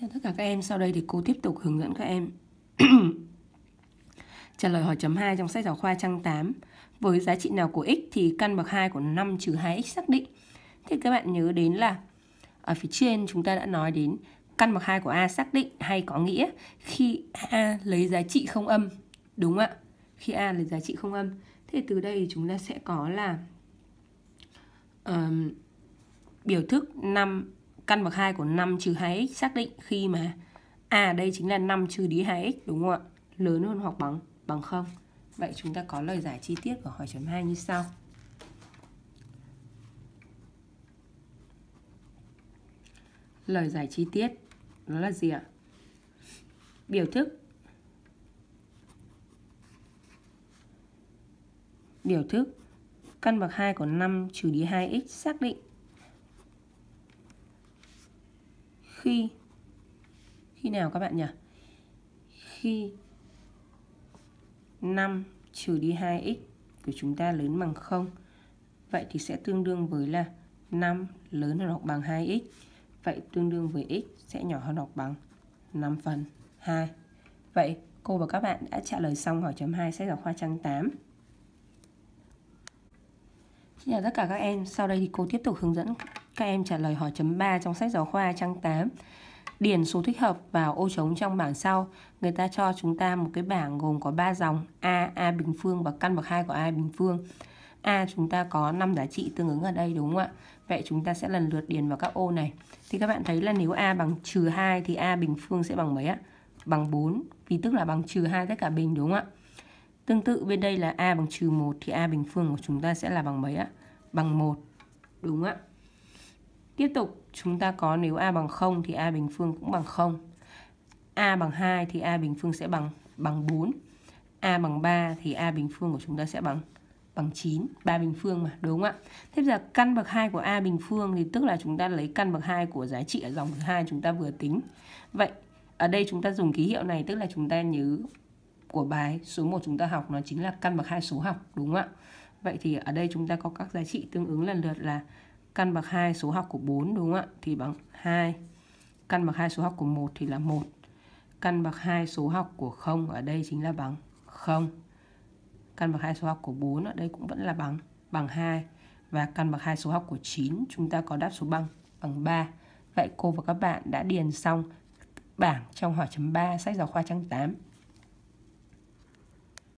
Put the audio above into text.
Chào tất cả các em, sau đây thì cô tiếp tục hướng dẫn các em trả lời hỏi chấm 2 trong sách giáo khoa trang 8 Với giá trị nào của x thì căn bậc 2 của 5 trừ 2x xác định Thì các bạn nhớ đến là ở phía trên chúng ta đã nói đến căn bậc 2 của A xác định hay có nghĩa khi A lấy giá trị không âm Đúng không ạ? Khi A lấy giá trị không âm Thế từ đây chúng ta sẽ có là um, biểu thức 5 căn bậc 2 của 5 trừ 2x xác định khi mà à đây chính là 5 trừ đi 2x đúng không ạ? Lớn hơn hoặc bằng bằng 0. Vậy chúng ta có lời giải chi tiết của hỏi chấm 2 như sau. Lời giải chi tiết đó là gì ạ? Biểu thức Biểu thức căn bậc 2 của 5 trừ đi 2x xác định khi khi nào các bạn nhỉ khi 5 trừ đi 2x của chúng ta lớn bằng 0 vậy thì sẽ tương đương với là 5 lớn hơn hoặc bằng 2x vậy tương đương với x sẽ nhỏ hơn hoặc bằng 5 phần 2 vậy cô và các bạn đã trả lời xong hỏi chấm 2 sách giáo khoa trang 8 Xin chào tất cả các em, sau đây thì cô tiếp tục hướng dẫn các em trả lời hỏi chấm 3 trong sách giáo khoa trang 8. Điền số thích hợp vào ô trống trong bảng sau. Người ta cho chúng ta một cái bảng gồm có 3 dòng A, A bình phương và căn bậc 2 của A bình phương. A chúng ta có 5 giá trị tương ứng ở đây đúng không ạ? Vậy chúng ta sẽ lần lượt điền vào các ô này. Thì các bạn thấy là nếu A bằng trừ 2 thì A bình phương sẽ bằng mấy ạ? Bằng 4, vì tức là bằng trừ 2 tất cả bình đúng không ạ? Tương tự bên đây là A bằng trừ 1 thì A bình phương của chúng ta sẽ là bằng mấy ạ? Bằng 1, đúng không ạ? Tiếp tục chúng ta có nếu A bằng 0 thì A bình phương cũng bằng 0. A bằng 2 thì A bình phương sẽ bằng bằng 4. A bằng 3 thì A bình phương của chúng ta sẽ bằng bằng 9, 3 bình phương mà, đúng không ạ? Thế giờ căn bậc 2 của A bình phương thì tức là chúng ta lấy căn bậc 2 của giá trị ở dòng thứ hai chúng ta vừa tính. Vậy ở đây chúng ta dùng ký hiệu này tức là chúng ta nhớ của bài số 1 chúng ta học nó chính là căn bậc hai số học đúng không ạ? Vậy thì ở đây chúng ta có các giá trị tương ứng lần lượt là căn bậc 2 số học của 4 đúng không ạ? Thì bằng 2. Căn bậc 2 số học của 1 thì là 1. Căn bậc 2 số học của 0 ở đây chính là bằng 0. Căn bậc 2 số học của 4 ở đây cũng vẫn là bằng bằng 2 và căn bậc 2 số học của 9 chúng ta có đáp số bằng bằng 3. Vậy cô và các bạn đã điền xong bảng trong hỏi chấm 3 sách giáo khoa trang 8.